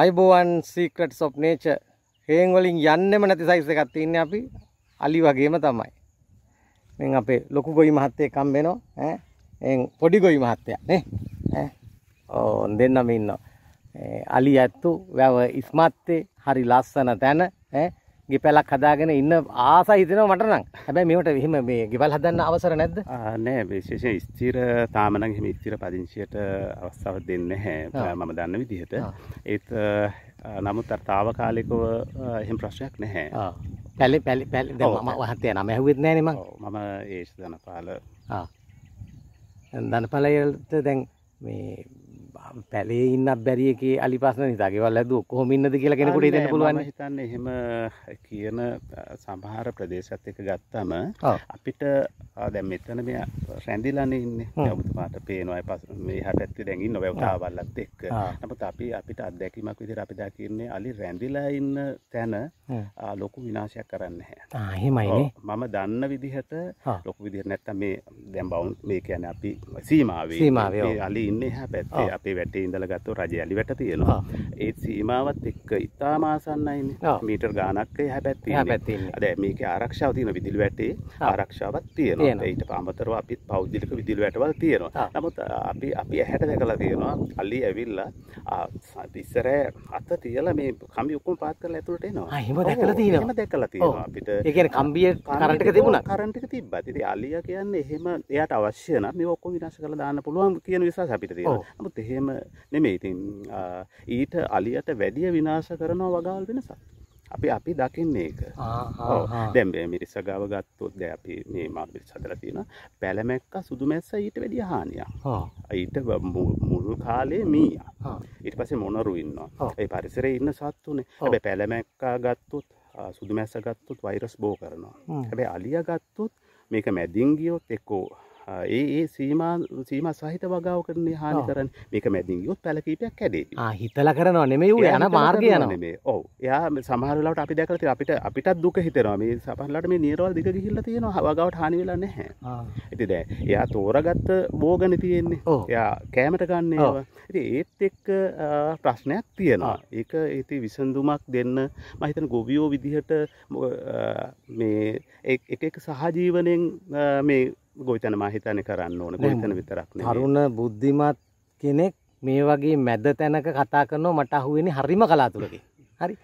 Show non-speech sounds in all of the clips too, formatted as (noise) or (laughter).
අයිබෝවන් secret සොප් nature හේන් වලින් යන්නෙම නැති සයිස් එකක් තියෙන්නේ අපි අලි වගේම තමයි. මෙන් අපේ ලොකු ගොවි මහත්තයෙක් හම්බ වෙනවා ඈ. එහෙන් පොඩි ගොවි මහත්තයා නේ ඈ. ඕන් දෙන්නම ඉන්නවා. අලි ඇත්තු වැව ඉස්මත්තේ හරි ලස්සන තැන ඈ. ගෙපැලක් හදාගෙන ඉන්න ආස හිතනවා මට නම්. හැබැයි මේවට එහෙම මේ ගෙවල් හදන්න අවසර නැද්ද? නෑ විශේෂයෙන් ස්ථිර තාම නම් එහෙම ස්ථිර පදිංචියට අවස්ථාව දෙන්නේ නැහැ මම දන්න විදිහට. ඒත් නමුත් අර తాවකාලිකව එහෙම ප්‍රශ්නයක් නැහැ. පැලි පැලි පැලි දැන් මම හන්තේ නම ඇහුවෙත් නෑනේ මං. මම ඒෂ් දනපාල. ආ. දැන් දනපාලයට දැන් මේ පැලේ ඉන්නත් බැරි එකේ අලි ප්‍රශ්න නිසා ගෙවල් ඇදුව කොහොම ඉන්නද කියලා කෙනෙකුට හිතෙන්න පුළුවන් මම හිතන්නේ එහෙම කියන සමහර ප්‍රදේශات එක ගත්තම අපිට දැන් මෙතන මේ රැඳිලානේ ඉන්නේ ඔබතුමාට පේනවා ඒ පසු මෙහා පැත්තේ දැන් ඉන්න ඔය තාවල්ලත් එක්ක නමුත් අපි අපිට අත්දැකීමක් විදිහට අපි දා කියන්නේ අලි රැඳිලා ඉන්න තැන ලොකු විනාශයක් කරන්නේ නැහැ එහෙමයිනේ මම දන්න විදිහට ලොකු විදිහට නැත්තම් මේ දැන් බවුන් මේ කියන්නේ අපි සීමාවේ සීමාවේ අලි ඉන්නේ හැ පැත්තේ අපේ වැටේ ඉඳලා ගත්තොත් රජයලි වැට තියෙනවා. ඒ සීමාවත් එක්ක ඉතාම ආසන්නයිනේ. මීටර් ගාණක් එහා පැත්තේ. එහා පැත්තේ ඉන්නේ. දැන් මේකේ ආරක්ෂාව තියෙන විදුලි වැටේ ආරක්ෂාවක් තියෙනවා. ඊට අමතරව අපිත් පෞද්ගලික විදුලි වැටවල් තියෙනවා. නමුත් අපි අපි ඇහැට දැකලා තියෙනවා අලි ඇවිල්ලා ඉස්සර අත තියලා මේ කම්බි ඔක්කොම පාත් කරලා ඇතුළට එනවා. ආ එහෙම දැකලා තියෙනවා. එහෙම දැකලා තියෙනවා අපිට. ඒ කියන්නේ කම්බිය කරන්ට් එක තිබුණා. කරන්ට් එක තිබ්බා. ඉතින් අලියා කියන්නේ එහෙම එයාට අවශ්‍ය නම් මේ ඔක්කොම විනාශ කරලා දාන්න පුළුවන් කියන විශ්වාසය අපිට තියෙනවා. නමුත් එහෙම නෙමේ ඉතින් ඊට අලියට වැඩිය විනාශ කරනවා වගාල් වෙනසක් අපි අපි දකින්නේ එක දැම් මිරිස ගාව ගත්තොත් ද අපි මේ මාමිල් සදර තියෙන පැළමැක්ක සුදුමැස්ස ඊට වැඩිය හානියා ඊට මුළු කාලේ මීය ඉට පසේ මොනරු ඉන්නවා ඒ පරිසර ඉන්න සත්තුනේ ඇ පැළමැක්කා ගත්තුත් සුදුමැස්ස ගත්තුත් වෛරස් බෝ කරනවා හැබැ අලිය ගත්තුත් මේක මැදිංගියොත් එක්කෝ ඒ ඒ සීමා සීම සහිත වගාව කරන හානි කරන්න මේක මැදින් යුත් පැලකීටයක් ඇඩේ හිතල කරනවා නෙමේ යන මාර්ගය නේ ඔව යා සමහරලට අපි දැකලති අපිට අපිටත් දුක හිතනවා මේ සපහලට මේ නිරවල් දිග හිල්ල තියෙන වගවට හනිවෙලා නැහැ ඇති දෑ එයා තෝරගත්ත බෝගන තියෙන්නේ යා කෑමට ගන්න ඒත් එක්ක ප්‍රශ්නයක් තියෙනවා ඒක ඒති විසඳුමක් දෙන්න මහිතන ගොවියෝ විදිහට මේ එක සහජීවනෙන් මේ ගොවිතැන මහිතන කරන්න ඕන ගොවිතන විතරක් තරුණ බුද්ධිමත් කෙනෙක් මේ වගේ මැද තැනක කතා කරනවා මට අහුවෙන හරිම කලාතුරකි හරි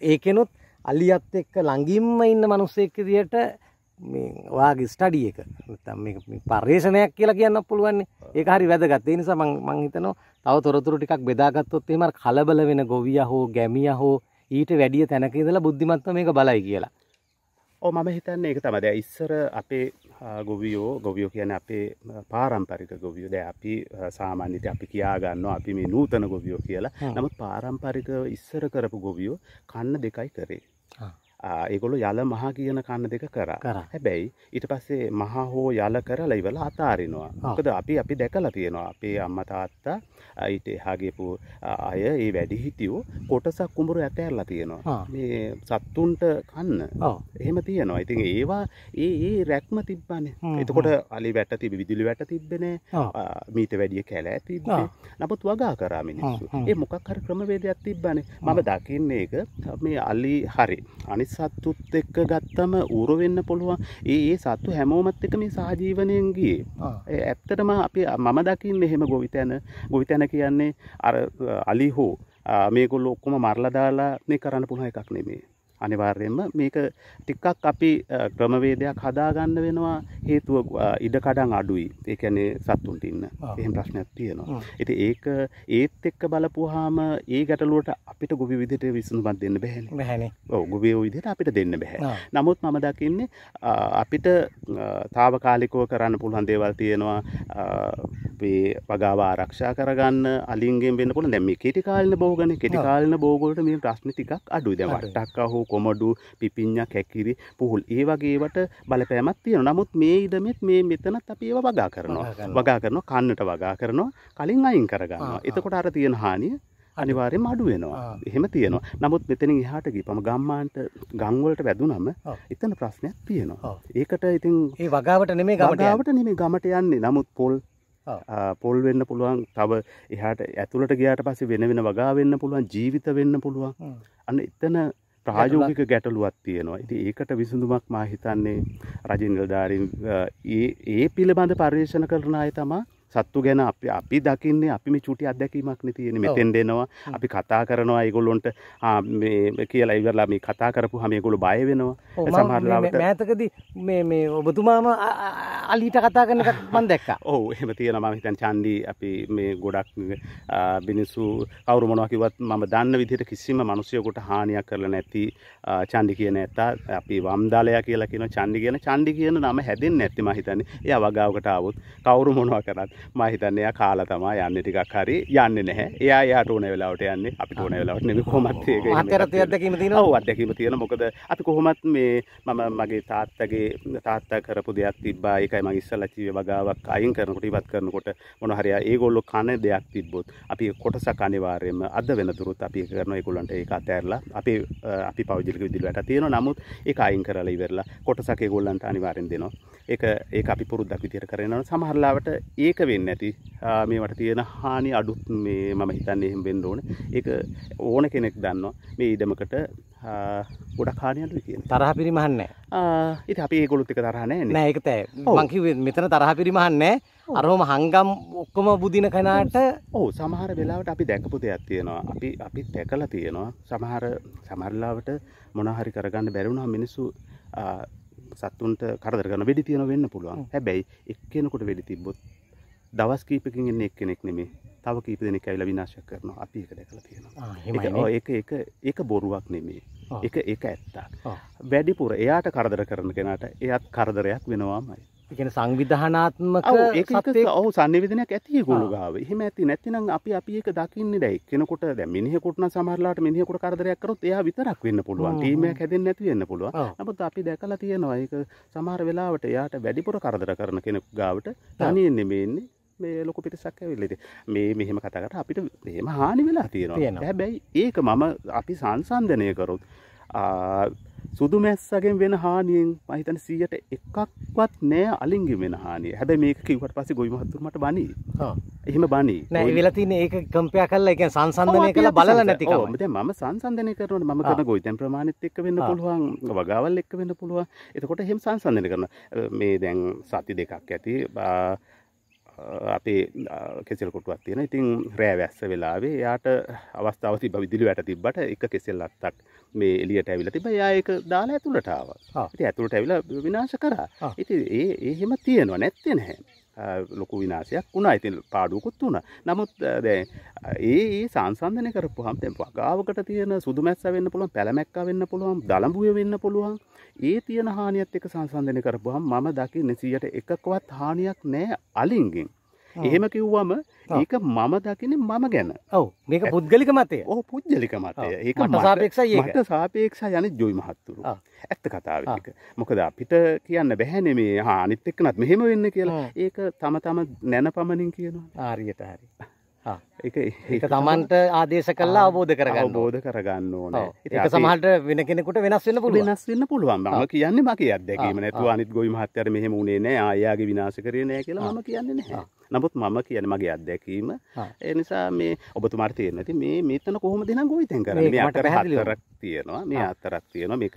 ඒකෙනුත් අල්ලියත් එක්ක ළඟින්ම ඉන්න මනුස්සෙක් දියට වාගේ ස්ටඩිය එක පර්යේෂණයක් කියලා කියන්න පුළුවන්නේ ඒක හරි වැදගත් ඒ නිසා මං හිතනවා තව තොරතුරු ටිකක් බෙදාගත්තොත් එහෙම කලබල වෙන ගොවියා හෝ ගැමියා හෝ ඊට වැඩිය තැනක ඉඳලා බුද්ධිමත්ව මේක බලයි කියලා. ඔව් මම හිතන්නේ ඒක තමයි. ඉස්සර අපේ ගොවියෝ ගොවියෝ කියන අපේ පාරම්පරික ගොවියෝ දැ අපි සාමාන්‍යයට අපි කියාගන්න අපි මේ නූතන ගොවියෝ කියලා නමුත් පාරම්පරික ඉස්සර කරපු ගොවියෝ කන්න දෙකයි කරේ ඒගොලු යල මහා කියන කන්න දෙක කරා හැබැයි ඊට පස්සේ මහා හෝ යල කරලා ඉවල අතාරිනවා මොකද අපි අපි දැකලා තියෙනවා අපේ අම්ම තාත්තා ඊට එහා ගියපු අය ඒ වැඩි හිටියෝ කොටසක් කුඹුරු ඇතෑරලා තියෙනවා මේ සත්තුන්ට කන්න එහෙම තියෙනවා ඉතින් ඒවා ඒ ඒ රැක්ම තිබ්බනේ එතකොට අලි වැට තිබි විදුලි වැට තිබ්බනේ මීට වැඩිය කැලෑ තිබ්බේ නමුත් වගා කරා මිනිස්සු ඒ මොකක් හරි ක්‍රමවේදයක් තිබ්බනේ මම දකින්නේ ඒක මේ අලි හරි අනි අනිත් සත්තුත් එක්ක ගත්තම ඌර වෙන්න පුළුවන්. ඒ ඒ සත්තු හැමෝමත් එක්ක මේ සහජීවනයෙන් ගියේ. ඇත්තටම අපි මම දකින්නේ එහෙම ගොවිතැන. ගොවිතැන කියන්නේ අර අලිහෝ මේගොල්ලෝ ඔක්කොම මරලා දාලා මේ කරන්න පුළුවන් එකක් නෙමෙයි. අනිවාර්යයෙන්ම මේක ටිකක් අපි ක්‍රමවේදයක් හදාගන්න වෙනවා හේතුව ඉඩකඩන් අඩුයි ඒ කියන්නේ සත්තුන්ට ඉන්න එහෙම ප්‍රශ්නයක් තියෙනවා. ඉතින් ඒක ඒත් එක්ක බලපුවාම ඒ ගැටලුවට අපිට ගොවි විදිහට විසඳුමක් දෙන්න බෑනේ. බෑනේ. ඔව් ගොවි ওই විදිහට අපිට දෙන්න බෑ. නමුත් මම දකින්නේ අපිට తాවකාලිකව කරන්න පුළුවන් දේවල් තියෙනවා අපේ වගාව ආරක්ෂා කරගන්න අලින්ගෙන් වෙන්න පුළුවන්. දැන් මේ කෙටි කාලින බෝගනේ කෙටි කාලින බෝගවලට මේ ප්‍රශ්න ටිකක් අඩුයි. දැන් වට්ටක්කා හෝ කොමඩු පිපිඤ්ඤා කැකිරි පුහුල් ඒ වගේවට බලපෑමක් තියෙනවා. නමුත් මේ ඉඩමෙත් මේ මෙතනත් අපි ඒවා වගා කරනවා. වගා කරනවා කන්නට වගා කරනවා කලින් අයින් කරගන්නවා. එතකොට අර තියෙන හානිය අනිවාර්යයෙන්ම අඩු වෙනවා. එහෙම තියෙනවා. නමුත් මෙතනින් එහාට ගිහපම ගම්මාන්ට ගම් වලට වැදුනම එතන ප්‍රශ්නයක් තියෙනවා. ඒකට ඉතින් ඒ වගාවට නෙමෙයි ගමට යන්නේ. වගාවට නෙමෙයි ගමට යන්නේ. නමුත් පොල් පොල් වෙන්න පුළුවන්. තව එහාට ඇතුළට ගියාට පස්සේ වෙන වෙන වගා වෙන්න පුළුවන්. ජීවිත වෙන්න පුළුවන්. අන්න එතන ප්‍රායෝගික ගැටලුවක් තියෙනවා ඉති ඒකට විසඳුමක් මා හිතන්නේ රජ නිලධාරීන් ඒ පිළිබඳ පර්යේෂණ කරන අය තමා සත්තු ගැන අපි අපි දකින්නේ අපි මේ චුටි අත්දැකීමක් නතියෙන මෙතෙන් දෙනවා අපි කතා කරනවා ඒගොල්ලොන්ට කියලා ඉවරලා මේ කතා කරපු හම ගොලු බය වෙනවා සමහරලාට මෑතකද මේ ඔබතුමාම අලීට කතා කරන මන් දැක්ක ඔහු එහම තියෙන ම හිතන් චන්දී අපි මේ ගොඩක් බිනිස්සු කවරු මොනකිවත් මම දන්න විදිට කිසිම මනුසයකොට හානියක් කරල නැති චන්ඩි කියන ඇත අපි වම්දාලයා කියලා කියන චන්ඩි කියන චන්ඩි කියන නම හැදෙන් නැතිම හිතන්නේ ය වගාවකට අවුත් කවරු මොනවා කරත් මහිතන්න එයා කාලා තමා යන්න ටිකක් හරි යන්නේ නැහැ. එයා එයාට ඕන වෙලාවට යන්නේ. අපිට ඕන වෙලාවට නෙමෙයි කොහොමත් ඒක. අතරත් අත්දැකීම තියෙනවා. ඔව් අත්දැකීම තියෙනවා. මොකද අපි කොහොමත් මේ මම මගේ තාත්තගේ තාත්තා කරපු දෙයක් තිබ්බා. ඒකයි මම ඉස්සලා ජීව වගාවක් අයින් කරනකොට ඉවත් කරනකොට මොන හරි ඒගොල්ලෝ කන දෙයක් තිබ්බොත් අපි කොටසක් අනිවාර්යයෙන්ම අද වෙනතුරුත් අපි කරනවා ඒගොල්ලන්ට ඒක අතහැරලා අපි අපි පෞද්ගලික විදිහට තියෙනවා. නමුත් ඒක අයින් කරලා ඉවරලා කොටසක් ඒගොල්ලන්ට අනිවාර්යෙන් දෙනවා. ඒක ඒක අපි පුරුද්දක් විදිහට කරගෙන යනවා. සමහරලාවට ඒක වෙන්න ඇති මේවට තියෙන හානි අඩුත් මේ මම හිතන්නේ එහෙම වෙන්න ඕනේ. ඒක ඕන කෙනෙක් දන්නවා මේ ඉඩමකට ගොඩක් හානි අඩුයි කියන. තරහ පිරිමහන්නේ නැහැ. ඉතින් අපි ඒගොල්ලොත් එක තරහ නැහැ නේද? නෑ ඒක තෑ. මං කිව්වේ මෙතන තරහ පිරිමහන්නේ නැහැ. අරම හංගම් ඔක්කොම බුදින කනට ඔව් සමහර වෙලාවට අපි දැකපු දෙයක් තියෙනවා. අපි අපි දැකලා තියෙනවා. සමහර සමහරලාවට මොනවා හරි කරගන්න බැරි වුණා මිනිස්සු සත්තුන්ට කරදර කරන වෙඩි තියෙන වෙන්න පුළුවන්. හැබැයි එක්කෙනෙකුට වෙඩි තිබ්බොත් දවස් කීපකින් එන්න එක් කෙනෙක් නෙමේ තව කීප දෙනෙක් ඇවිල විනාශ කරනවා අපි එක දැකල තියෙනවා එක එක ඒක බොරුවක් නෙමේ එක ඒක ඇත්තක් වැඩිපුර එයාට කරදර කරන කෙනට එයත් කරදරයක් වෙනවාමයි ඉගෙන සංවිධානාත්මක ඔහු සනිවිධනයක් ඇති ගුණු ගාව එහෙම ඇති නැතිනම් අපි අපි ඒක දකින්න දැයි කෙනකොට දැ මිනිහකුටන සමහරලාට මිනිහකුට කරදරයක් කරොත් එයා විතරක් වෙන්න පුළුවන් ටීමයක් හැදෙන් නැති වෙන්න පුළුවන් නමුත් අපි දැකලා තියෙනවා ඒක සමහර වෙලාවට එයාට වැඩිපුර කරදර කරන කෙනෙක් ගාවට තනියෙන් නෙමෙන්නේ මේ ලොක පිරිසක් ඇවිල්ලද මේ මෙහෙම කතාකට අපිට මෙහෙම හානි වෙලා තියෙනවා හැබැයි ඒක මම අපි සංසන්ධනය කරොත් සුදු මැස්සගෙන් වෙන හානියෙන් මහිතන සීයට එකක්වත් නෑ අලින්ගි වෙන හානිය හැබ මේක කිවට පස ගොයි මහතුරමට බනී එහෙම බනි නෑ වෙලතින ඒක කම්පය කල්ල එක සංසන්ධනය කළ බල නැතික මද ම සංසන්ධනය කරන ම කන ගොයිතැන් ප්‍රමාණත් එක් වෙන්න පුළුවන් ගවල් එක් වෙන්න පුළුව එතකොට හෙම සංසන්ධනය කරන මේ දැන් සති දෙකක් ඇති අපේ කෙසෙල් කොටුවක් තියෙන ඉතින් රෑ වැස්ස වෙලාවේ යාට අවස්ථාව තිබ්බ විදුලි වැට තිබ්බට එක කෙසෙල් අත්තක් මේ එළියට ඇවිල්ලා තිබ්බ එයා ඒක දාලා ඇතුළට ආවා. ඉතින් ඇතුළට ඇවිල්ලා විනාශ කරා. ඉතින් ඒ එහෙම තියෙනවා නැත්තේ නැහැ. ලොකු විනාශයක් වුණා ඉතින් පාඩුවකුත් වුණ නමුත් දැන් ඒ සංසන්ධනය කරපු හම් තැන් වගාවකට තියෙන සුදුමැස්ස වෙන්න පුළුවන් පැළමැක්ක වෙන්න පුළුවන් දළඹුය වෙන්න පුළුවන් ඒ තියෙන හානියත් එක සංසන්ධනය කරපු හම් මම දකි නසියට එකකවත් හානියක් නෑ අලින්ගෙන් එහෙම කිව්වම ඒක මම දකින මම ගැන ඔව මේක පුද්ගලික මතය ඕ පුද්ගලික මතය ඒ සාපේක්ෂ යට සාපේක්ෂ යන ජොයි මහත්තුරු ඇත්ත කතාවක මොකද අපිට කියන්න බැහැන මේ හානිත් එක්නත් මෙහෙම වෙන්න කියලා ඒක තම තම නැන පමණින් කියනවා ආරියට හරි ඒ තමන්ට ආදේශ කල්ලා අවබෝධ කරගන්න බෝධ කරගන්න ඕන ඒක සමහට වෙන කෙනෙකුට වෙනස් වන්න පුළ වෙනස් වන්න පුළුවන් ම කියන්නේ මගේ අදැකීම නැතුව අනිත් ගොයි මහත්තර මෙහෙම උනේ නෑ ආයාගේ විනාශ කරනය කියලා ම කියන්නේ නැහැ නමුත් මම කියන මගේ අත්දැකීම එනිසා මේ ඔබතුමාට තියෙන ඇති මේ මෙතන කොහොම දෙන ගොවිතැන් කරන්නේ අට හැලිරක් තියෙනවා මේ අතරක් තියෙනවා මේක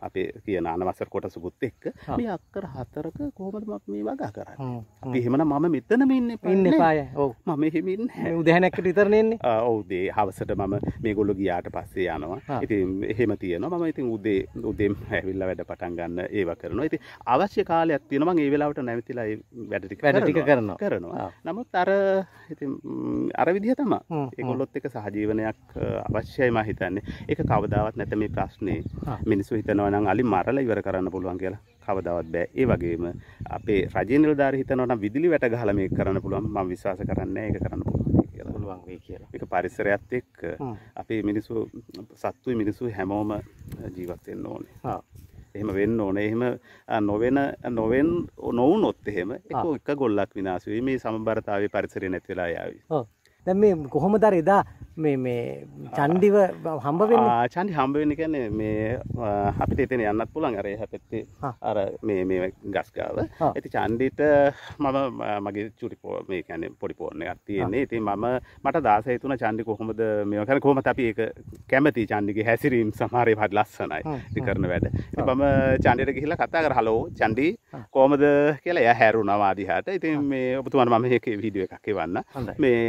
අපි කියන අනවසර කොටසකුත් එක්ක මේ අක්කර හතරක කොහොමද මේ වගා කරන්න අපි එහෙමන මම මෙතනම ඉන්න ඉන්න පාය ඔව් මම එහෙම ඉන්නේ උදැහැනකට විතරනේ ඉන්නේ ඔව් උදේ හවසට මම මේගොල්ලෝ ගියාට පස්සේ යනවා ඉතින් එහෙම තියෙනවා මම ඉතින් උදේ උදේම ඇවිල්ලා වැඩ පටන් ගන්න ඒව කරනවා ඉතින් අවශ්‍ය කාලයක් තියෙනවා මම ඒ වෙලාවට නැවතිලා වැඩ ටික වැඩ ටික කරනවා කරනවා නමුත් අර ඉතින් අර විදිහ තමයි ඒගොල්ලොත් එක්ක සහජීවනයක් අවශ්‍යයි මම හිතන්නේ ඒක කවදාවත් නැත මේ ප්‍රශ්නේ මිනිස්සු හිතනවා නම් අලි මරලා ඉවර කරන්න පුළුවන් කියලා කවදාවත් බෑ ඒ වගේම අපේ රජේ නිලධාරී හිතනවා නම් විදුලි වැට ගහලා මේක කරන්න පුළුවන් මම විශ්වාස කරන්නේ ඒක කරන්න පුළුවන් කියලා පුළුවන් වෙයි කියලා ඒක පරිසරයත් එක්ක අපේ මිනිස්සු සත්තුයි මිනිස්සු හැමෝම ජීවත් වෙන්න ඕනේ හා එහෙම වෙන්න ඕනේ එහෙම නොවෙන නොවෙන් නොවුනොත් එහෙම එක ගොල්ලක් විනාශ වෙයි මේ සමබරතාවයේ පරිසරය නැති වෙලා යාවි. ඔව්. දැ මේ කොහොමදර එදා මේ මේ චන්ඩිව හම්බවෙන්න චන්ඩි හම්බවෙන්න කැන මේ අපිට එතන යන්නත් පුළන් අරේ හැපැත්තේ අර මේ මේ ගස්කාව ඇති චන්ඩිට මම මගේ චුරිපෝ මේ කැන පොඩිපෝර්ණ ඇතියන්නේ ඉති මම මට දාසය තුන චන්ඩි කොහොමද මේ කැන කොහොම අපි ඒ කැමති චන්ඩිගේ හැසිරීම් සමහරය පට ලස්සනයි කරන වැඩ මම චන්ඩිට ගිහිලා කතා කර හලෝ චන්ඩි කෝමද කියලා ය හැරු නවාදිහට ඉතින් මේ ඔබතුමන් මම ඒක විඩිය එකක්කේ වන්න මේ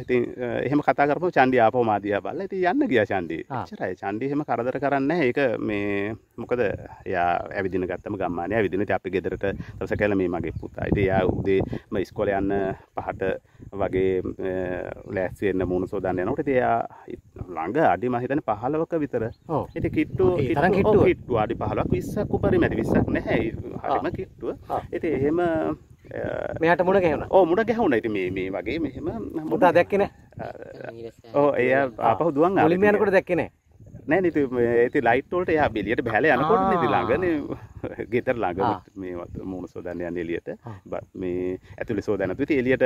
ඉතින් එහෙම කතා කරපු චන්ඩි ආපහු මාදියා බල්ලා ඉතින් යන්න ගියා චන්ඩි. එච්චරයි. චන්ඩි එහෙම කරදර කරන්නේ ඒක මේ මොකද එයා ඇවිදින ගත්තම ගම්මානේ ඇවිදින ඉතින් අපි ගෙදරට දවස කියලා මේ මගේ පුතා. ඉතින් එයා උදේ මම ඉස්කෝලේ යන්න පහට වගේ ලෑස්ති වෙන්න මූණ සෝදන්න යනකොට ඉතින් එයා ළඟ අඩි මම හිතන්නේ 15ක විතර. ඔව්. ඉතින් කිට්ටු කිට්ටු අඩි 15ක් 20ක් උඩරිම ඇති 20ක් නැහැ. හරිම කිට්ටුව. ඉතින් එහෙම Uh, මෙයාට මුණ ගැහුණ ඕ මුට ගැහුණ ඇති මේ මේ වගේ මෙහෙම මුටා දැක්කෙන ඕ uh, uh, එය අපහ දුවන් අලිමයනකට දැක්කනේ නෑ නති ඇති ලයිට්වෝල්ට යා බෙලියට බැල යනකොට නති ළඟන ගෙතර ළඟ (laughs) මේ මුණ සෝදන්න යන්න එලියට බත් මේ ඇතුලි සෝදැනතු ති එලියට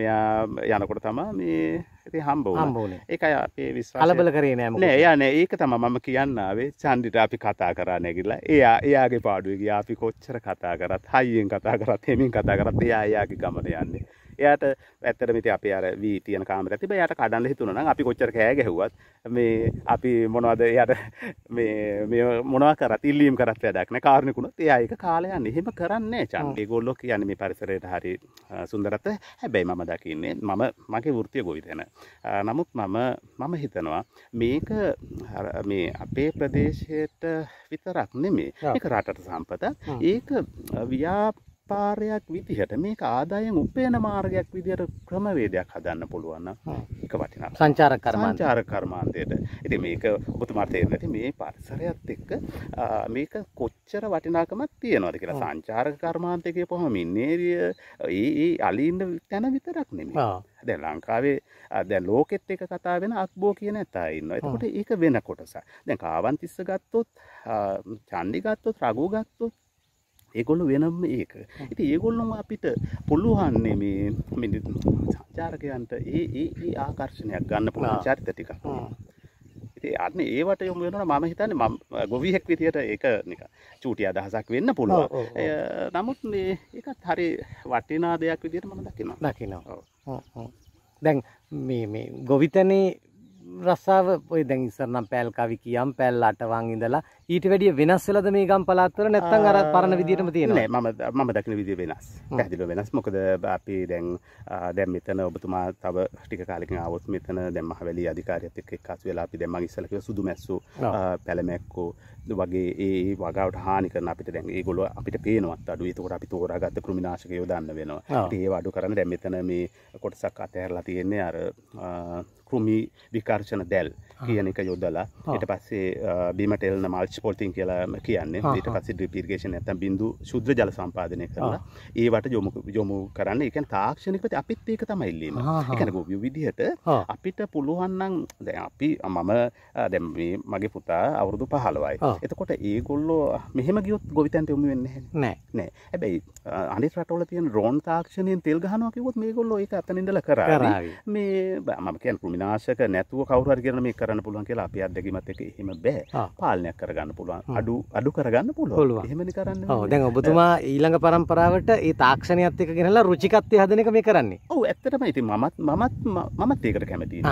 මෙයා යනකොට තමා මේ ඇති හම්බෝ හම්බෝන එක අපේ විස් අලබල කරේ නෑම නෑ යන ඒක තම මම කියන්නාවේ චන්ඩිට අපි කතා කරා නැගිල්ලා එයා එයාගේ පාඩුවගේ අපි කොච්චර කතා කරත් හයියෙන් කතා කරත් හෙමින් කතා කරත් එයා එයාගේ ගමන යන්නේ එයාට ඇත්තටම ඉතින් අපි අර වී තියෙන කාමරේ තිබ්බ එයාට කඩන්න හිතුණා නම් අපි කොච්චර කෑ ගැහුවත් මේ අපි මොනවද එයාට මේ මේ මොනවා කරත් ඉල්ලීම් කරත් වැඩක් නෑ කාරුණිකුණොත් එයා ඒක කාලේ යන්නේ එහෙම කරන්නේ චන් ඒගොල්ලෝ කියන්නේ මේ පරිසරයට හරි සුන්දරත්ව හැබැයි මම දකින්නේ මම මගේ වෘත්තිය ගොවිතැන නමුත් මම මම හිතනවා මේක මේ අපේ ප්‍රදේශයට විතරක් නෙමේ ඒක රටට සම්පත ඒක ව්‍යාප ව්‍යාපාරයක් විදිහට මේක ආදායම් උපයන මාර්ගයක් විදිහට ක්‍රමවේදයක් හදන්න පුළුවන් එක වටිනා සංචාර සංචාර කර්මාන්තයට ඉතින් මේක ඔබතුමාට තේරෙන්න ඇති මේ පරිසරයත් එක්ක මේක කොච්චර වටිනාකමක් තියෙනවද කියලා සංචාර කර්මාන්තය කියපුවහම ඉන්නේරිය ඒ ඒ අලින්න තැන විතරක් නෙමෙයි දැන් ලංකාවේ දැන් ලෝකෙත් එක කතා වෙන අක්බෝ කියන ඇතා ඉන්නවා. එතකොට ඒක වෙන කොටස. දැන් කාවන්තිස්ස ගත්තොත්, චන්ඩි ගත්තොත්, රඝු ගත්තොත් ඒගොල්ල වෙනම ඒක ඉති ඒගොල්ලොම අපිට පුළුවන්නේ මේ මිනි චාරකයන්ට ඒ ඒ ආකර්ශණයක් ගන්න පුළුවන් චරිත ටික අන්න ඒවට යොමු වෙනට මම හිතන්නේ මම ගොවියෙක් විදියට ඒක නික චූටි අදහසක් වෙන්න පුළුවන්. නමුත් මේ ඒකත් හරි වටිනා දෙයක් විදියට මම දකිනවා. දකිනවා. දැන් මේ මේ ගොවිතැනේ රස්සාව ඔය දැන් ඉස්සරනම් පෑල්කවි කියම් පැල් අටවන් ඉඳලා ඊට වැඩිය වෙනස් වෙලද මේ ගම් පළාත්වල නැත්නම් අර පරණ විදියටම තියෙනවා නෑ මම මම දකින විදිය වෙනස් පැහැදිලිව වෙනස් මොකද අපි දැන් දැන් මෙතන ඔබතුමා තව ටික කාලෙකින් ආවොත් මෙතන දැන් මහවැලි අධිකාරියත් එක්ක එක්කසු වෙලා අපි දැන් මම ඉස්සලා කිව්ව සුදු මැස්සෝ පැලමැක්කෝ වගේ ඒ වගාවට හානි කරන අපිට දැන් ඒගොල්ලෝ අපිට පේනවත් අඩු. ඒකට අපි තෝරාගත්ත කෘමිනාශක යොදන්න වෙනවා. ඒ වඩු කරන්න දැන් මෙතන මේ කොටසක් අතහැරලා තියෙන්නේ අර කෘමි විකර්ශන දැල් කියන එක යොදලා ඊට පස්සේ බීමට එල්න මල්ච් පොල්ටින් කියලා කියන්නේ ඊට පස්සේ ඩ්‍රිප් ඉරිගේෂන් නැත්නම් බිඳු ශුද්ධ ජල සම්පාදනය කරලා ඒවට යොමු යොමු කරන්න. ඒ කියන්නේ තාක්ෂණික ප්‍රති අපිත් ඒක තමයි ඉල්ලීම. ඒ කියන්නේ ගොවිය විදිහට අපිට පුළුවන් නම් දැන් අපි මම දැන් මේ මගේ පුතා අවුරුදු 15යි. එතකොට ඒගොල්ලෝ මෙහෙම ගියොත් ගොවිතැන්ට යොමු වෙන්නේ නැහැ. නෑ. හැබැයි අනිත් රටවල තියෙන ඩ්‍රෝන් තාක්ෂණයෙන් තෙල් ගහනවා කිව්වොත් මේගොල්ලෝ ඒක අතන ඉඳලා කරා. මේ මම කියන්නේ විනාශක නැතුව කවුරහරි කරන මේ කරන්න පුළුවන් කියලා අපි අත්දැකීමත් එක්ක එහෙම බෑ පාලනයක් කරගන්න පුළුවන් අඩු අඩු කරගන්න පුළුවන් එහෙමනේ කරන්න ඕනේ දැන් ඔබතුමා ඊළඟ පරම්පරාවට ඒ තාක්ෂණයත් එක්ක ගෙනලා රුචිකත්වය හදන එක මේ කරන්නේ ඔව් ඇත්තටම ඉතින් මමත් මමත් මමත් ඒකට කැමතියි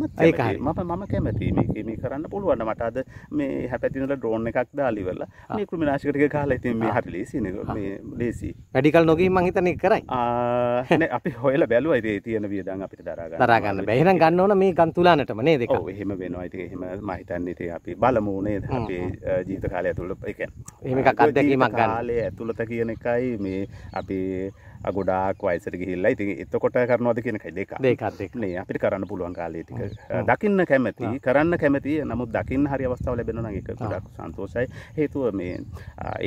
මමත් ඒකයි මම මම කැමතියි මේක මේ කරන්න පුළුවන් මට අද මේ හැපැතිනල ඩ්‍රෝන් එකක් දාලා ඉවරලා මේ කෘමිනාශක ටික ගහලා ඉතින් මේ හරි ලේසි නේ මේ ලේසි වැඩිකල් නොගිහින් මං හිතන්නේ කරයි ආ අපි හොයලා බැලුවා ඉතින් තියෙන වියදම් අපිට දරා ගන්න දරා ගන්න බැහැ එහෙනම් ගන්න යනවන මේ ගන්තුලානටම නේද ඒක. ඔව් එහෙම වෙනවා. ඉතින් එහෙම මම හිතන්නේ ඉතින් අපි බලමු නේද අපේ ජීවිත කාලය ඇතුළත ඒ කියන්නේ එහෙම එකක් අත්දැකීමක් ගන්න. කාලය ඇතුළත කියන එකයි මේ අපේ ගොඩාක් වයිසට ගිහිල්ලා ඉතින් එතකොට කරනවද කියන එකයි දෙක. දෙකක් දෙක. නේ අපිට කරන්න පුළුවන් කාලය ටික. දකින්න කැමති, කරන්න කැමති. නමුත් දකින්න හරි අවස්ථාව ලැබෙනවා නම් ඒක ගොඩක් සන්තෝෂයි. හේතුව මේ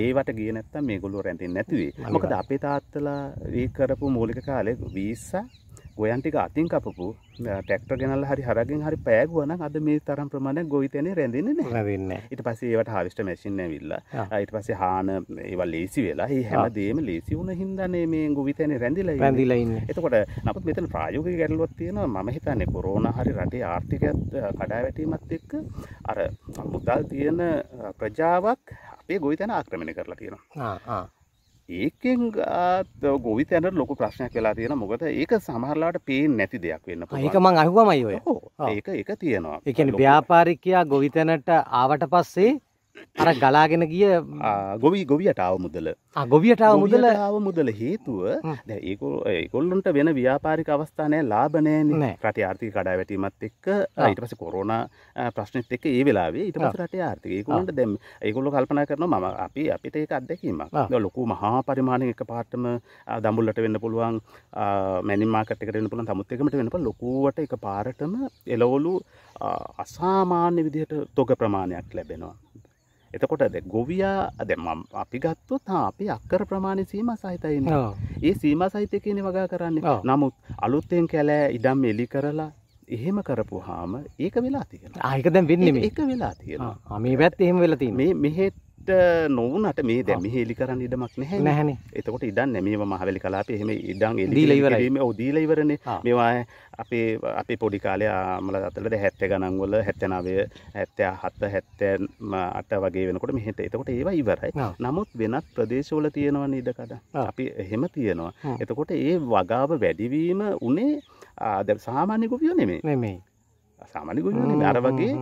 ඒවට ගියේ නැත්තම් මේගොල්ලෝ රැඳෙන්නේ නැති වෙයි. මොකද අපේ තාත්තලා ඒ කරපු මූලික කාලේ වීසා ගොයන්ටික අතින් කපපු ටෙක්ට ගෙනල් හරි හරගින් හරි පෑගුවන අද මේ තරම් ප්‍රමාණය ගොවිතනේ රැඳන්න රැඳන්න ඉට පසේට හවිෂ්ට මැසිින්න විල්ල අයිට පසේ හාන ඒව ලේසි වෙලා හැම දේම ලේසි වුණ හිදන්නේ මේ ගොවිතන රැඳිල රැඳිලයින්න එතකොට නත් මෙතන ප්‍රායෝග ගැල්ලුවත් තියෙන ම හිතන්නේ කොරෝණ හරි රටේ ආර්ථිකත් කඩා වැටීමත් එක්ක අර මුදල් තියෙන ප්‍රජාවක් අපේ ගොවිතන ආක්‍රමණය කරලා තියෙනවා ඒකෙන් ගොවි තැනට ලොක ප්‍රශ්නයක් වෙලා තියෙන මොකද ඒක සමහරලාට පේ නැති දෙයක් වෙන්න ඒකම අහුවමයි ඔය ඒක එක තියෙනවා එක ව්‍යාපාරිකයා ගොවිතැනට ආවට පස්සේ අර ගලාගෙන ගිය ගොවි ගොවියට ආව මුදල ගොවියට ආව මුදල ආව මුදල හේතුව ඒකොල්ලොන්ට වෙන ව්‍යාපාරික අවස්ථානය ලාබනය රට ආර්ථික කඩා වැටීමත් එක් ඊට පස කොරන ප්‍රශ්නත් එක් ඒ වෙලාවේ ඉට රට ආර්ථිකකොලට දැම් ඒකොල්ල කල්පනා කරන ම අපි අපිට ඒක අත්දැකීම ලොකු මහා පරිමාණය එක පාටම දම්බුල්ලට වෙන්න පුළුවන් මැනිමාකටකරෙන පුළන් තමුත්තකමට වෙනප ලොකුවට එක පාරටම එලවලු අසාමාන්‍ය විදිහට තොක ප්‍රමාණයක් ලැබෙනවා එතකොටද ගොවියා දැම් අපි ගත්තොත් හා අපි අක්කර ප්‍රමාණය සීම සහිතයින්න ඒ සීම සහිතය කියන වගා කරන්න නමුත් අලුත්තයෙන් කැලෑ ඉඩම් එලි කරලා එහෙම කරපු හාම ඒක වෙලා තියෙන ආයක දැම් වෙන්න එක වෙලා තියෙන මේ පැත් එහෙම වෙලති මේ මෙහෙත් නොවනට මේ දැම හෙලි කරන්න ඉඩමක් නැහැ නැහැන එතකොට ඉඩන් නැමීම මහවැලි කලාපේ හෙම ඉඩන් දීලවරීම දීලවරණ මේවා අපේ අපි පොඩි කාලය මල අතලද හැත්ත ගණන්වල හැත්තනාවය හැත්තයා හත්ත හැත්තම අට වගේ වෙනකොට මෙහට එතකොට ඒවා ඉවරයි නමුත් වෙනත් ප්‍රදේශවල තියෙනවා ඉඩකඩ අපි එහෙම තියෙනවා එතකොට ඒ වගාව වැඩිවීම උනේ ආද සාමාන්‍ය ගොපියෝ නෙමේ නෙමේ සාමාන්‍ය ගොපියෝ නෙමේ අර වගේ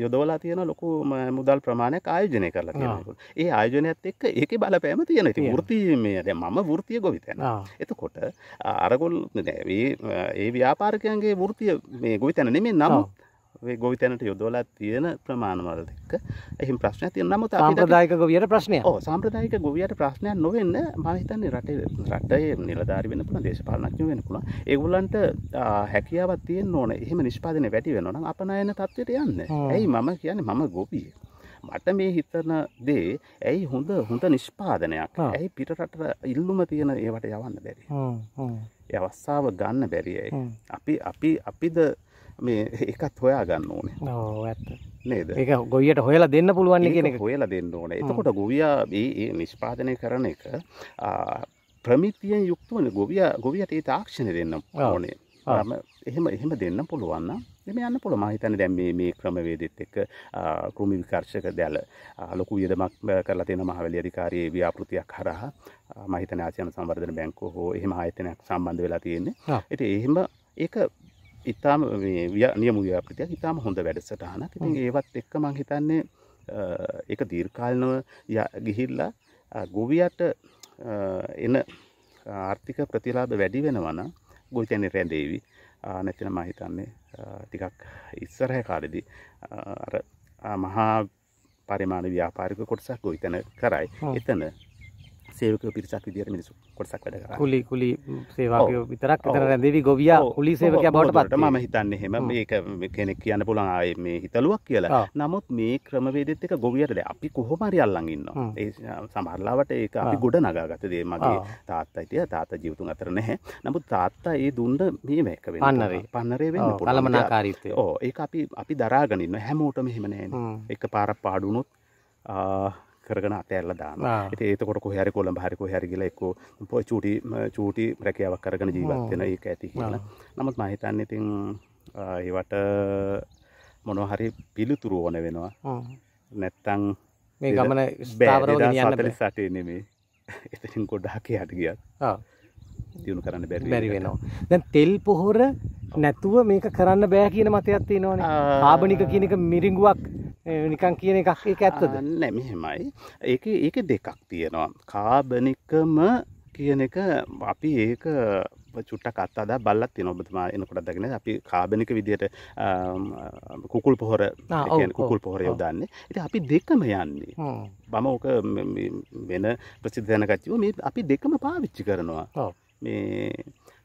යොදවලා තියෙන ලොකු මුදල් ප්‍රමාණයක් ආයෝජනය කරලා තියෙනකොට ඒ ආයෝජනයත් එක්ක ඒකේ බලපෑම තියෙන ඉතින් වෘත්තිය මේ දැන් මම වෘත්තිය ගොවිතැන එතකොට අරගොල් ඒ ව්‍යාපාරිකයන්ගේ වෘත්තිය මේ ගොවිතැන නෙමෙයි නම් ගොවිතැනට යොදවලා තියෙන ප්‍රමාණවලට එක්ක එහෙම ප්‍රශ්නයක් තියෙනවා නමුත් සාම්ප්‍රදායික ගොවියට ප්‍රශ්නයක්. ඔව් සාම්ප්‍රදායික ගොවියට ප්‍රශ්නයක් නොවෙන්න මම හිතන්නේ රටේ රටේ නිලධාරී වෙන්න පුළුවන් දේශපාලනඥයෝ වෙන්න පුළුවන්. ඒගොල්ලන්ට හැකියාවක් තියෙන්න ඕනේ. එහෙම නිෂ්පාදනය වැඩි වෙනවා නම් අපනයන තත්ත්වයට යන්න. ඇයි මම කියන්නේ මම ගොවියෙක්. මට මේ හිතන දේ ඇයි හොඳ හොඳ නිෂ්පාදනයක් ඇයි පිටරට ඉල්ලුම තියෙන ඒවට යවන්න බැරි අවස්සාාව ගන්න බැරියයි අපි අපි අපිද මේ එකත් හොයා ගන්න ඕනේ ඇත්ත නේද ඒ ගොවියට හොයලා දෙන්න පුළුවන් කියන එක හොයලා දෙන්න ඕනේ එතකොට ගොවියා ඒ නිෂ්පාදනය කරන එක ප්‍රමිතියෙන් යුක්තවන ගොවිය ගොවියට ඒ තාක්ෂණ දෙන්න ඕනේ එහෙම එහෙම දෙන්න පුළුවන්න එම යන්න පුළ මහිතන දැම් මේ ක්‍රමවේදෙත් එක් කෘමි විකර්ශක දැල ලොකු වියදමක් කරලා තියෙන මහවැලි අධිකාරයේ ව්‍යාපෘතියක් හරහා මහිතන ආසියන සංවර්ධන බැංකෝ හෝ එහෙම ආයතනයක් සම්බන්ධ වෙලා තියෙන්නේ ඇති එහෙම ඒක ඉතාම නියමු ව්‍යාපෘතියක් ඉතාම හොඳ වැඩසටහනක් ඉතින් ඒවත් එක්ක මං හිතන්නේ එක දීර්කාලනව ගිහිල්ලා ගොවියට එන ආර්ථික ප්‍රතිලාභ වැඩි වෙනවන ගොවිතැනි රැඳේවි නැතින මහිතන්නේ ටිකක් ඉස්සරහ කාලෙදි මහා පරිමාණ ව්‍යාපාරික කොටසක් ගොවිතැන කරයි එතන සේවකයෝ පිරිසක් විදිහට මිනිස්සු කොටසක් වැඩ කරා. කුලි කුලි සේවකයෝ විතරක් විතර රැඳෙවි ගොවියා කුලි සේවකයා බවට පත් වෙනවා. මම හිතන්නේ එහෙම මේක කෙනෙක් කියන්න පුළුවන් ආයේ මේ හිතලුවක් කියලා. නමුත් මේ ක්‍රමවේදෙත් එක ගොවියට දැන් අපි කොහොම හරි අල්ලන් ඉන්නවා. ඒ සමහරලාවට ඒක අපි ගොඩ නගාගත්ත දේ මගේ තාත්තා හිටියා තාත්තා ජීවිතුන් අතර නැහැ. නමුත් තාත්තා ඒ දුන්න මේ මේක වෙන්න. පන්නරේ. පන්නරේ වෙන්න පුළුවන්. කලමනාකාරීත්වය. ඔව් ඒක අපි අපි දරාගෙන ඉන්න හැමෝටම එහෙම නැහැ නේ. එක පාරක් පාඩු වුණොත් කරගන අතඇල්ල දාන ඒතකොට කොහැරි කොළම් හරික හැරිගල එක්ක පො චුටි චූටි රැකියාවක් කරගන ජීවත්වෙන ඒක ඇති කියලා නමුත් මහිතන්න ඉතින් ඒවට මොනොහරි පිළිතුරු ඕන වෙනවා නැත්තං මේ ගමන ස්ථාවරව ගනියන්න සටේ නෙමේ (laughs) එතරින් කොඩ්ඩාකේ හට ගියත් දියුණු කරන්න බැරි බැරි වෙනවා දැන් තෙල් පොහොර නැතුව මේක කරන්න බෑ කියන මතයක් තියෙනවනේ ආබනික කියන එක මිරිඟුවක් නිකන් කියන එකක් ඒක ඇත්තද නෑ මෙහෙමයි ඒක ඒක දෙකක් තියෙනවා කාබනිකම කියන එක අපි ඒක චුට්ටක් අත්තාද බල්ලත් තියෙන ඔබතුමා එනකොට දකින අපි කාබනික විදියට කුකුල් පොහොර කුකුල් පොහොර යොදන්නේ ඉතින් අපි දෙකම යන්නේ මම ඕක වෙන ප්‍රසිද්ධ දැනගත්තේ මේ අපි දෙකම පාවිච්චි කරනවා මේ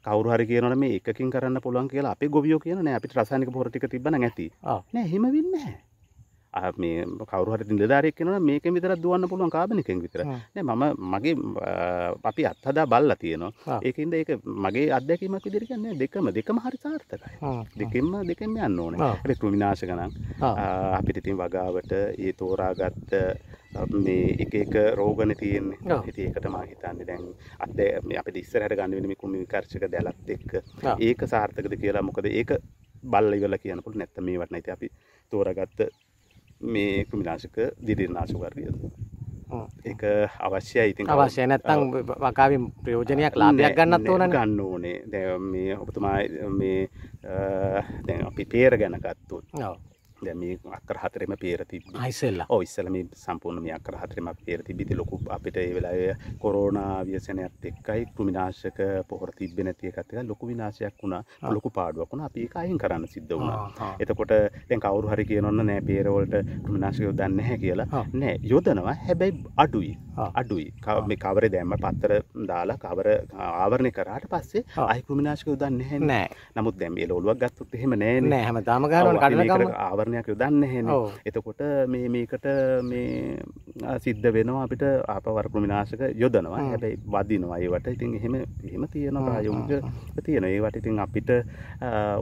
කවරුහරි කියනට මේ එකකින් කරන්න පුළුවන් කියලා අපි ගොවියෝ කියන නෑ අපිට රසායනික පොර ටික තිබ්බන ඇති නෑ හෙම වෙන්නේ මේ කවරුහරි නිලධාරයක් කියනවා මේක විතරක් දුවන්න පුළුවන් කාබනිකෙන් විතර නෑ මම මගේ අපි අත්හදා බල්ලා තියෙනවා ඒකින්ද ඒක මගේ අත්දැකීමක් විදිහට කියන්නේ දෙකම දෙකම හරි සාර්ථකයි දෙකෙන්ම දෙකෙන්ම යන්න ඕනේ ඒක කෘමිනාශක නම් අපිට ඉතින් වගාවට ඒ තෝරාගත්ත මේ එක එක රෝගන තියෙන්නේ ඉති ඒක තමා හිතන්නේ දැන් අද අපි ඉස්සරහට ගන්න වෙන මේ කුමි විකර්ෂක දැලත් එක්ක ඒක සාර්ථකද කියලා මොකද ඒක බල්ලා ඉවරලා කියනකොට නැත්නම් මේ වටන ඉතින් අපි තෝරාගත්ත මේ කුමිනාශක දිදිරනාශක වර්ගයද ඒක අවශ්‍යයි ඉතින් අවශ්‍ය නැත්තම් වකාවෙන් ප්‍රයෝජනයක් ලාභයක් ගන්නත් ඕනනේ ගන්න ඕනේ දැන් මේ ඔබතුමා මේ දැන් අපි peer ගැන ගත්තොත් දැන් මේ අක්කර හතරෙම පේර තිබ්බේ. ආ ඉස්සෙල්ලා. ඔව් ඉස්සෙල්ලා මේ සම්පූර්ණ මේ අක්කර හතරෙම අපි පේර තිබ්බේ. ඉතින් ලොකු අපිට ඒ වෙලාවේ කොරෝනා ව්‍යසනයත් එක්කයි කෘමිනාශක පොහොර තිබ්බේ නැති එකත් එක්ක ලොකු විනාශයක් වුණා. ලොකු පාඩුවක් වුණා. අපි ඒක අයින් කරන්න සිද්ධ වුණා. එතකොට දැන් කවුරු හරි කියනොන්න නෑ පේර වලට කෘමිනාශක යොදන්නේ නැහැ කියලා. නෑ යොදනවා. හැබැයි අඩුයි. අඩුයි. මේ කවරේ දැම්ම පත්තර දාලා කවර ආවරණය කරාට පස්සේ ආයි කෘමිනාශක යොදන්නේ නැහැ. නමුත් දැන් මේ ලෝලුවක් ගත්තොත් එහෙම නෑ. නෑ හැමදාම ගන්නවනේ කඩන ගම ආවරණ ප්‍රශ්නයක් යොදන්න හෙන එතකොට මේ මේකට මේ සිද්ධ වෙනවා අපිට ආපවර්පු විනාශක යොදනවා හැබැයි වදිනවා ඒවට ඉතින් එහෙම එහෙම තියෙන ප්‍රායෝගික තියෙන ඒවට ඉතින් අපිට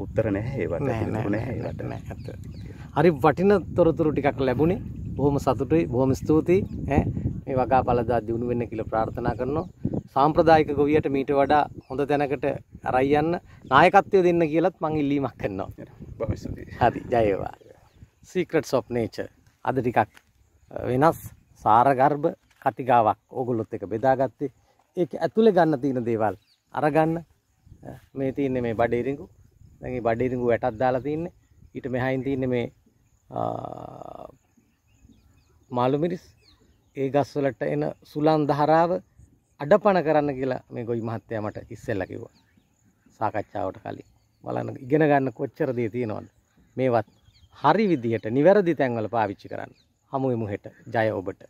උත්තර නැහැ ඒවට නැහැ ඒවට නැහැ හරි වටින තොරතුරු ටිකක් ලැබුණේ බොහොම සතුටුයි බොහොම ස්තුතියි මේ වගා පලදා දියුණු වෙන්න කියලා ප්‍රාර්ථනා කරනවා සාම්ප්‍රදායික ගොවියට මීට වඩා හොඳ තැනකට අරයි යන්න නායකත්වය දෙන්න කියලත් මං ඉල්ලීමක් කරනවා. බොහොම ස්තුතියි. හරි ජය වේවා. සීක්‍රට්ස් ඔෆ් නේචර් අද ටිකක් වෙනස් සාරගර්භ කතිකාවක් ඕගොල්ලොත් එක බෙදාගත්තේ ඒක ඇතුළේ ගන්න තියෙන දේවල් අරගන්න මේ තියන්නේ මේ බඩේරිඟු දැන් මේ බඩේරිඟු වැටක් දාලා තින්නේ ඊට මෙහයින් තින්නේ මේ මාළු මිරිස් ඒ ගස් වලට එන සුලන් ධාරාව අඩපණ කරන්න කියලා මේ ගොවි මහත්තයා මට ඉස්සෙල්ලා කිව්වා සාකච්ඡාවට කලින් බලන්න ඉගෙන ගන්න කොච්චර දේ තියෙනවද මේවත් හරි විදිහට නිවැරදි තැන්වල පාවිච්චි කරන්න. හමුවෙමු හෙට. ජය ඔබට.